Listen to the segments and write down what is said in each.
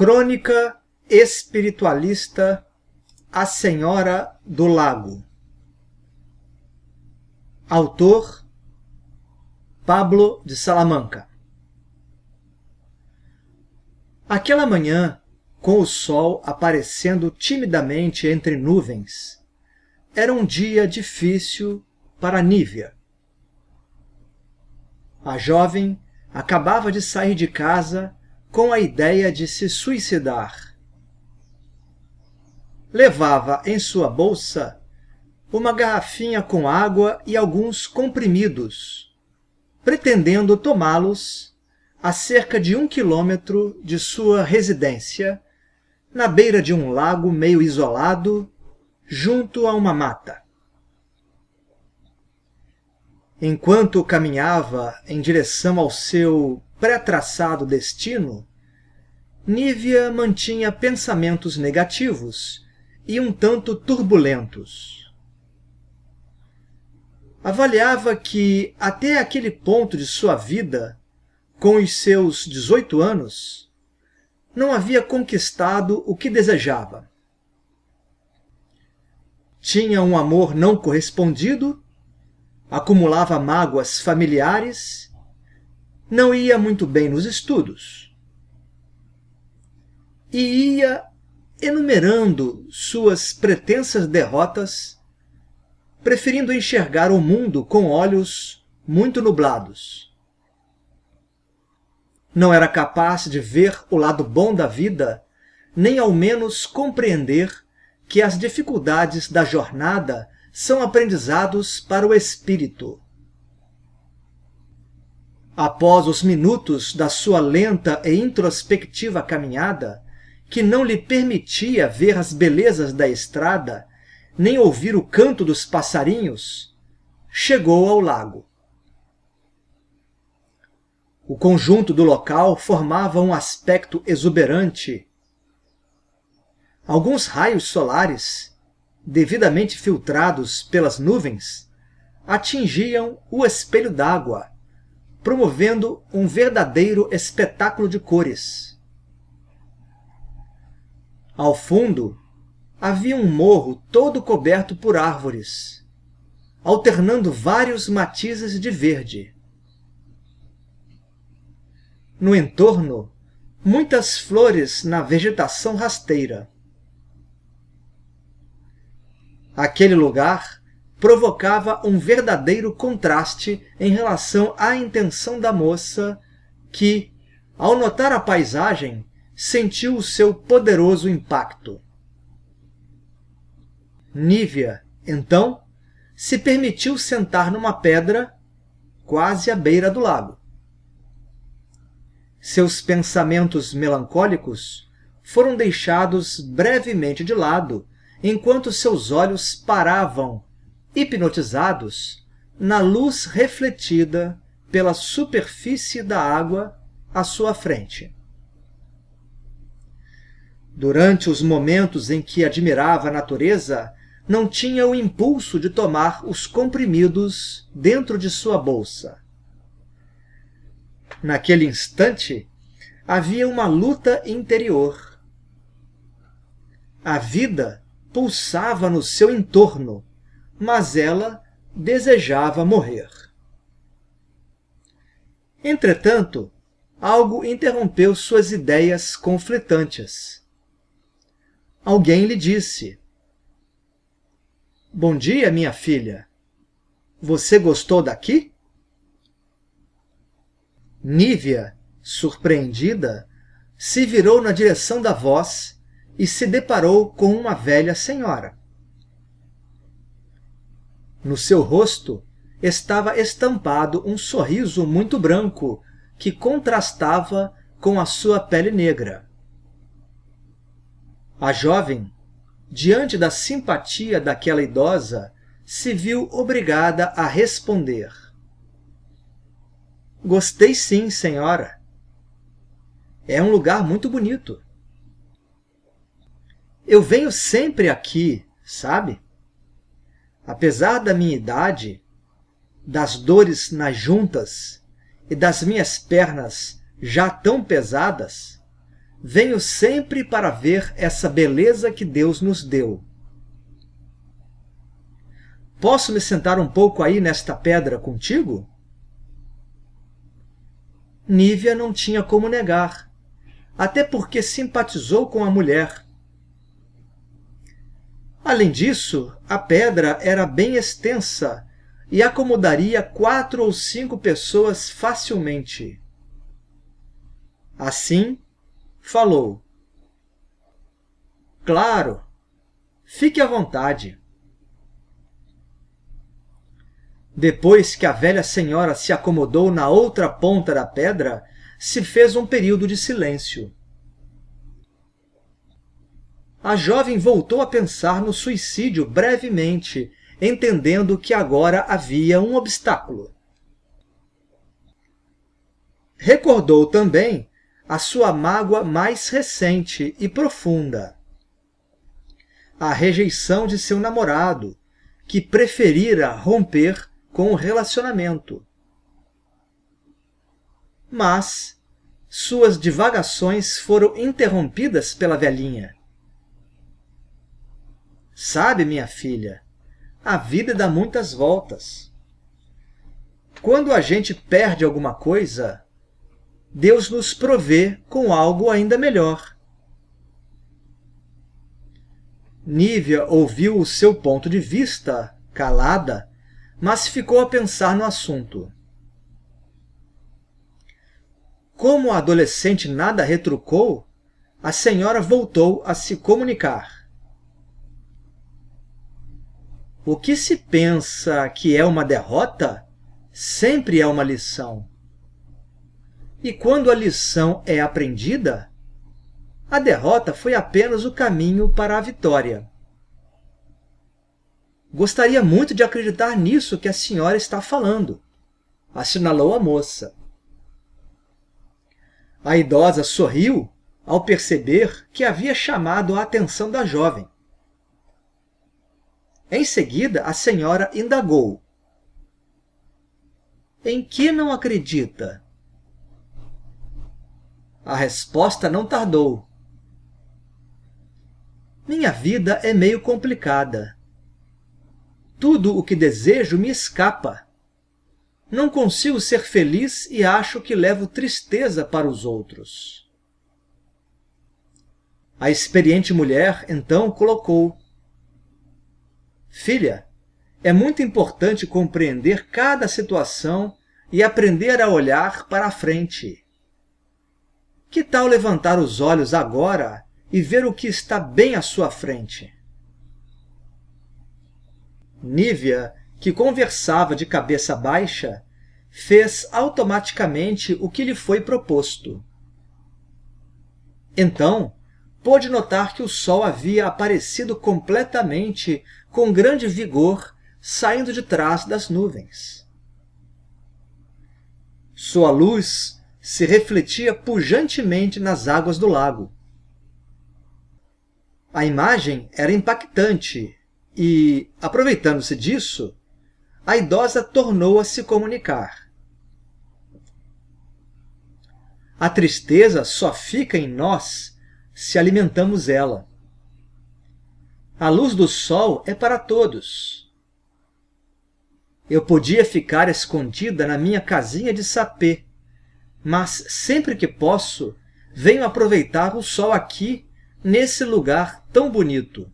Crônica Espiritualista A Senhora do Lago. Autor Pablo de Salamanca. Aquela manhã, com o sol aparecendo timidamente entre nuvens, era um dia difícil para Nívia. A jovem acabava de sair de casa com a ideia de se suicidar. Levava em sua bolsa uma garrafinha com água e alguns comprimidos, pretendendo tomá-los a cerca de um quilômetro de sua residência, na beira de um lago meio isolado, junto a uma mata. Enquanto caminhava em direção ao seu pré-traçado destino, Nívia mantinha pensamentos negativos e um tanto turbulentos. Avaliava que, até aquele ponto de sua vida, com os seus 18 anos, não havia conquistado o que desejava. Tinha um amor não correspondido, acumulava mágoas familiares, não ia muito bem nos estudos e ia enumerando suas pretensas derrotas, preferindo enxergar o mundo com olhos muito nublados. Não era capaz de ver o lado bom da vida, nem ao menos compreender que as dificuldades da jornada são aprendizados para o espírito. Após os minutos da sua lenta e introspectiva caminhada, que não lhe permitia ver as belezas da estrada, nem ouvir o canto dos passarinhos, chegou ao lago. O conjunto do local formava um aspecto exuberante. Alguns raios solares, devidamente filtrados pelas nuvens, atingiam o espelho d'água, promovendo um verdadeiro espetáculo de cores. Ao fundo, havia um morro todo coberto por árvores, alternando vários matizes de verde. No entorno, muitas flores na vegetação rasteira. Aquele lugar provocava um verdadeiro contraste em relação à intenção da moça que, ao notar a paisagem, sentiu o seu poderoso impacto. Nívia, então, se permitiu sentar numa pedra quase à beira do lago. Seus pensamentos melancólicos foram deixados brevemente de lado enquanto seus olhos paravam, hipnotizados, na luz refletida pela superfície da água à sua frente. Durante os momentos em que admirava a natureza, não tinha o impulso de tomar os comprimidos dentro de sua bolsa. Naquele instante, havia uma luta interior. A vida pulsava no seu entorno, mas ela desejava morrer. Entretanto, algo interrompeu suas ideias conflitantes. Alguém lhe disse: Bom dia, minha filha. Você gostou daqui? Nívia, surpreendida, se virou na direção da voz e se deparou com uma velha senhora. No seu rosto estava estampado um sorriso muito branco que contrastava com a sua pele negra. A jovem, diante da simpatia daquela idosa, se viu obrigada a responder: Gostei sim, senhora. É um lugar muito bonito. Eu venho sempre aqui, sabe? Apesar da minha idade, das dores nas juntas e das minhas pernas já tão pesadas, venho sempre para ver essa beleza que Deus nos deu. Posso me sentar um pouco aí nesta pedra contigo? Nívia não tinha como negar, até porque simpatizou com a mulher. Além disso, a pedra era bem extensa e acomodaria quatro ou cinco pessoas facilmente. Assim, falou: Claro, fique à vontade. Depois que a velha senhora se acomodou na outra ponta da pedra, se fez um período de silêncio. A jovem voltou a pensar no suicídio brevemente, entendendo que agora havia um obstáculo. Recordou também a sua mágoa mais recente e profunda. A rejeição de seu namorado, que preferira romper com o relacionamento. Mas suas divagações foram interrompidas pela velhinha. Sabe, minha filha, a vida dá muitas voltas. Quando a gente perde alguma coisa, Deus nos provê com algo ainda melhor. Nívia ouviu o seu ponto de vista, calada, mas ficou a pensar no assunto. Como a adolescente nada retrucou, a senhora voltou a se comunicar. O que se pensa que é uma derrota sempre é uma lição. E quando a lição é aprendida, a derrota foi apenas o caminho para a vitória. Gostaria muito de acreditar nisso que a senhora está falando, assinalou a moça. A idosa sorriu ao perceber que havia chamado a atenção da jovem. Em seguida, a senhora indagou: Em que não acredita? A resposta não tardou. Minha vida é meio complicada. Tudo o que desejo me escapa. Não consigo ser feliz e acho que levo tristeza para os outros. A experiente mulher então colocou: Filha, é muito importante compreender cada situação e aprender a olhar para a frente. Que tal levantar os olhos agora e ver o que está bem à sua frente? Nívia, que conversava de cabeça baixa, fez automaticamente o que lhe foi proposto. Então, pôde notar que o sol havia aparecido completamente, com grande vigor, saindo de trás das nuvens. Sua luz se refletia pujantemente nas águas do lago. A imagem era impactante e, aproveitando-se disso, a idosa tornou a se comunicar. A tristeza só fica em nós se alimentamos ela. A luz do sol é para todos. Eu podia ficar escondida na minha casinha de sapê mas sempre que posso, venho aproveitar o sol aqui, nesse lugar tão bonito.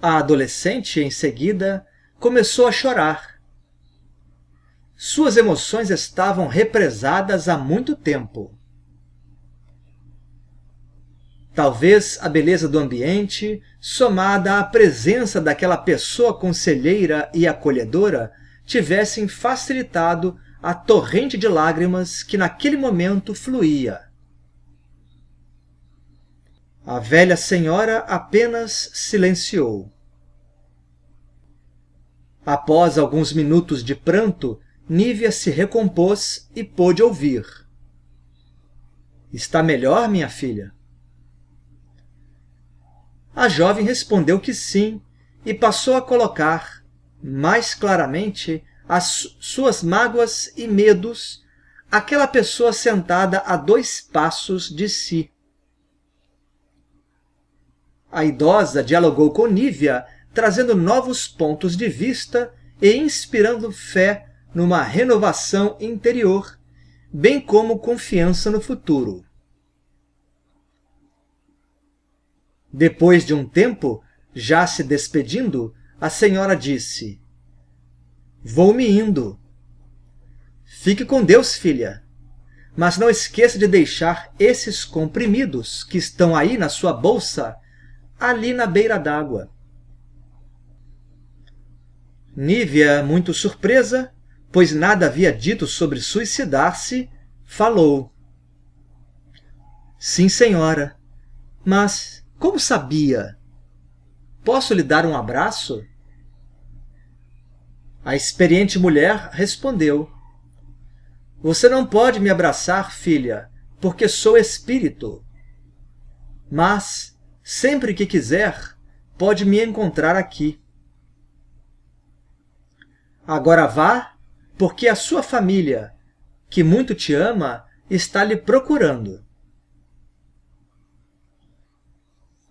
A adolescente, em seguida, começou a chorar. Suas emoções estavam represadas há muito tempo. Talvez a beleza do ambiente, somada à presença daquela pessoa conselheira e acolhedora, tivessem facilitado a torrente de lágrimas que naquele momento fluía. A velha senhora apenas silenciou. Após alguns minutos de pranto, Nívia se recompôs e pôde ouvir. Está melhor, minha filha? A jovem respondeu que sim e passou a colocar, mais claramente, as suas mágoas e medos aquela pessoa sentada a dois passos de si. A idosa dialogou com Nívia, trazendo novos pontos de vista e inspirando fé numa renovação interior, bem como confiança no futuro. Depois de um tempo, já se despedindo, a senhora disse: Vou-me indo. Fique com Deus, filha. Mas não esqueça de deixar esses comprimidos que estão aí na sua bolsa, ali na beira d'água. Nívia, muito surpresa, pois nada havia dito sobre suicidar-se, falou: Sim, senhora. Mas como sabia? Posso lhe dar um abraço? A experiente mulher respondeu: Você não pode me abraçar, filha, porque sou espírito. Mas, sempre que quiser, pode me encontrar aqui. Agora vá, porque a sua família, que muito te ama, está lhe procurando.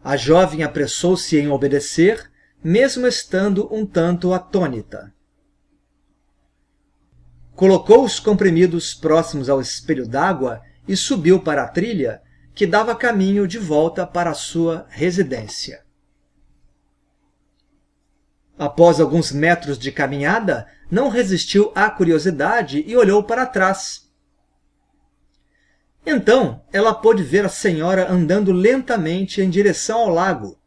A jovem apressou-se em obedecer, mesmo estando um tanto atônita. Colocou os comprimidos próximos ao espelho d'água e subiu para a trilha que dava caminho de volta para sua residência. Após alguns metros de caminhada, não resistiu à curiosidade e olhou para trás. Então, ela pôde ver a senhora andando lentamente em direção ao lago,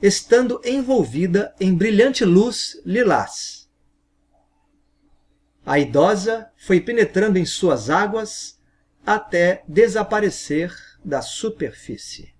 estando envolvida em brilhante luz lilás. A idosa foi penetrando em suas águas até desaparecer da superfície.